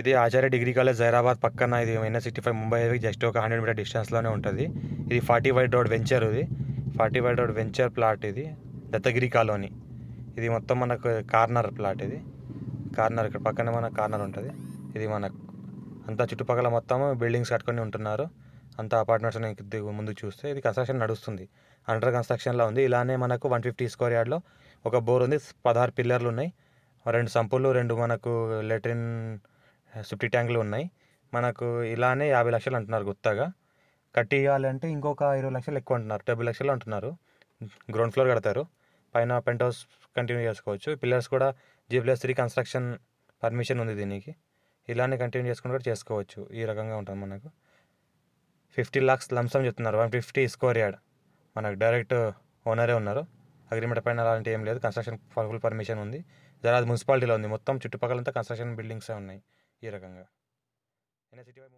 ఇది ఆచార్య degree college Zaheerabad పక్కన ఇది NH sixty five Mumbai highway just ఒక హండ్రెడ్ మీటర్ డిస్టెన్స్లోనే ఉంటుంది ఇది ఫార్టీ ఫైవ్ రోడ్ వెంచర్ ఇది forty five road venture plot ఇది దత్తగిరి కాలనీ ఇది మొత్తం మనకు కార్నర్ ప్లాట్ ఇది కార్నర్ ఇక్కడ పక్కనే మన కార్నర్ ఉంటుంది ఇది మనకు అంతా చుట్టుపక్కల మొత్తం బిల్డింగ్స్ కట్టుకొని ఉంటున్నారు అంతా అపార్ట్మెంట్స్ ముందు చూస్తే ఇది కన్స్ట్రక్షన్ నడుస్తుంది అండర్ కన్స్ట్రక్షన్లో ఉంది ఇలానే మనకు వన్ ఫిఫ్టీ స్క్వేర్ యార్డ్లో ఒక బోర్ ఉంది పదహారు పిల్లర్లు ఉన్నాయి రెండు సంపులు రెండు మనకు లెట్రిన్ సెప్టీ ట్యాంకులు ఉన్నాయి మనకు ఇలానే యాభై లక్షలు అంటున్నారు గుత్తగా కట్టి ఇవ్వాలంటే ఇంకొక ఇరవై లక్షలు ఎక్కువ అంటున్నారు డెబ్బై లక్షలు అంటున్నారు గ్రౌండ్ ఫ్లోర్ కడతారు పైన పెంట్ హౌస్ కంటిన్యూ చేసుకోవచ్చు పిల్లర్స్ కూడా G plus three construction permission ఉంది దీనికి ఇలానే కంటిన్యూ చేసుకుని కూడా చేసుకోవచ్చు ఈ రకంగా ఉంటుంది మనకు ఫిఫ్టీ లాక్స్ లంసం చెప్తున్నారు వన్ ఫిఫ్టీ స్క్వేర్ యార్డ్ మనకు డైరెక్ట్ ఓనరే ఉన్నారు అగ్రిమెంట్ పైన అలాంటి ఏం లేదు కన్స్ట్రక్షన్ ఫుల్ పర్మిషన్ ఉంది జరాజ్ మున్సిపాలిటీలో ఉంది మొత్తం చుట్టుపక్కలంతా కన్స్ట్రక్షన్ బిల్డింగ్సే ఉన్నాయి ఈ రకంగా ఎన్ఎస్ సిటీ